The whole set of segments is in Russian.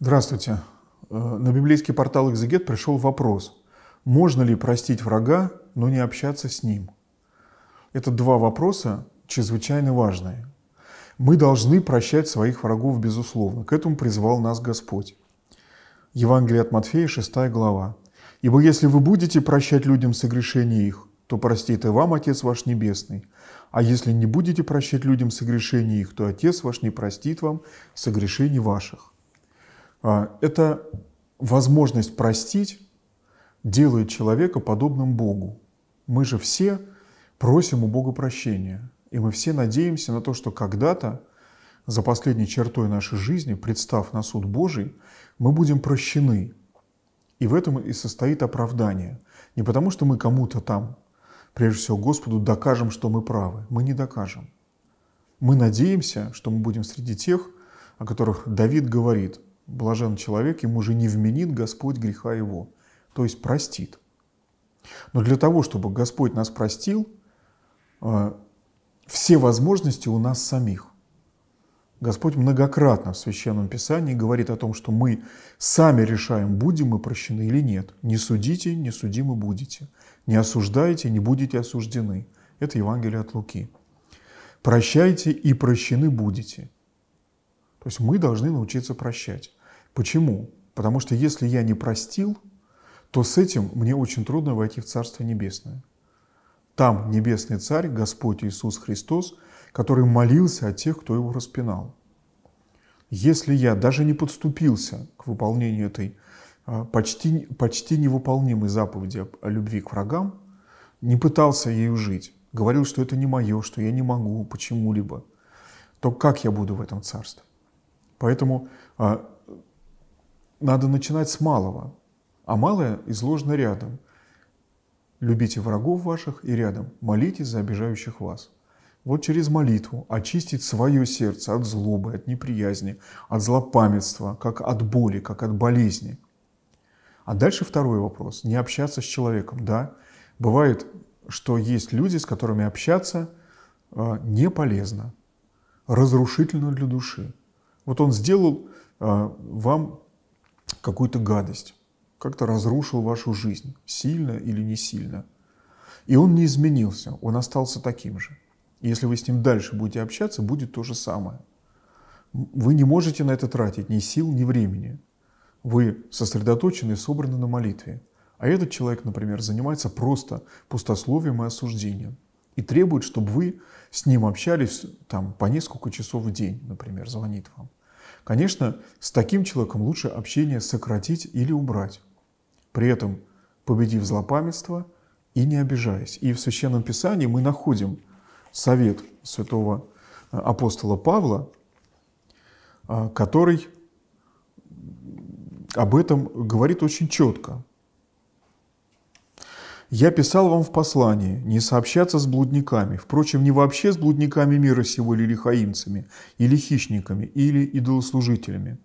Здравствуйте. Э, на библейский портал «Экзегет» пришел вопрос. Можно ли простить врага, но не общаться с ним? Это два вопроса чрезвычайно важные. Мы должны прощать своих врагов, безусловно. К этому призвал нас Господь. Евангелие от Матфея, 6 глава. «Ибо если вы будете прощать людям согрешения их, то простит и вам Отец ваш Небесный. А если не будете прощать людям согрешения их, то Отец ваш не простит вам согрешений ваших». А, это возможность простить делает человека подобным Богу. Мы же все просим у Бога прощения. И мы все надеемся на то, что когда-то, за последней чертой нашей жизни, представ на суд Божий, мы будем прощены. И в этом и состоит оправдание. Не потому, что мы кому-то там, прежде всего Господу, докажем, что мы правы. Мы не докажем. Мы надеемся, что мы будем среди тех, о которых Давид говорит – блажен человек, ему же не вменит Господь греха его, то есть простит. Но для того, чтобы Господь нас простил, э, все возможности у нас самих. Господь многократно в Священном Писании говорит о том, что мы сами решаем, будем мы прощены или нет. Не судите, не судимы будете. Не осуждайте, не будете осуждены. Это Евангелие от Луки. Прощайте и прощены будете. То есть мы должны научиться прощать. Почему? Потому что если я не простил, то с этим мне очень трудно войти в Царство Небесное. Там Небесный Царь, Господь Иисус Христос, который молился о тех, кто его распинал. Если я даже не подступился к выполнению этой а, почти, почти невыполнимой заповеди о любви к врагам, не пытался ею жить, говорил, что это не мое, что я не могу почему-либо, то как я буду в этом царстве? Поэтому а, надо начинать с малого, а малое изложено рядом. Любите врагов ваших и рядом, молитесь за обижающих вас. Вот через молитву очистить свое сердце от злобы, от неприязни, от злопамятства, как от боли, как от болезни. А дальше второй вопрос. Не общаться с человеком. Да, бывает, что есть люди, с которыми общаться э, не полезно, разрушительно для души. Вот он сделал э, вам какую-то гадость, как-то разрушил вашу жизнь, сильно или не сильно. И он не изменился, он остался таким же. И если вы с ним дальше будете общаться, будет то же самое. Вы не можете на это тратить ни сил, ни времени. Вы сосредоточены и собраны на молитве. А этот человек, например, занимается просто пустословием и осуждением. И требует, чтобы вы с ним общались там, по несколько часов в день, например, звонит вам. Конечно, с таким человеком лучше общение сократить или убрать, при этом победив злопамятство и не обижаясь. И в Священном Писании мы находим совет святого э, апостола Павла, э, который об этом говорит очень четко. «Я писал вам в послании не сообщаться с блудниками, впрочем, не вообще с блудниками мира сего или лихаимцами, или хищниками, или идолослужителями,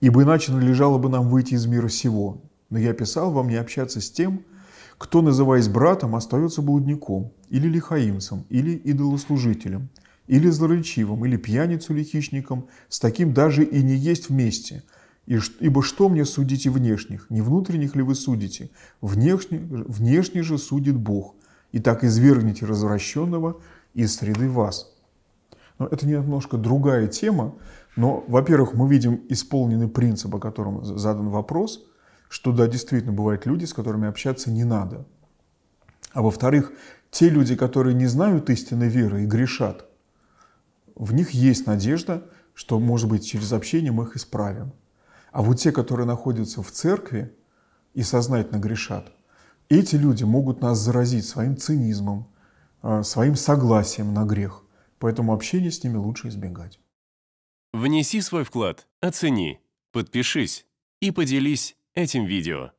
ибо иначе надлежало бы нам выйти из мира сего. Но я писал вам не общаться с тем, кто, называясь братом, остается блудником, или лихаимцем, или идолослужителем, или злоречивым, или пьяницу, или хищником, с таким даже и не есть вместе – Ибо что мне судите внешних? Не внутренних ли вы судите? Внешний внешне же судит Бог. И так извергните развращенного из среды вас. Но это немножко другая тема. Но, во-первых, мы видим исполненный принцип, о котором задан вопрос, что да, действительно бывают люди, с которыми общаться не надо. А во-вторых, те люди, которые не знают истинной веры и грешат, в них есть надежда, что, может быть, через общение мы их исправим. А вот те, которые находятся в церкви и сознательно грешат, эти люди могут нас заразить своим цинизмом, э, своим согласием на грех. Поэтому общение с ними лучше избегать. Внеси свой вклад, оцени, подпишись и поделись этим видео.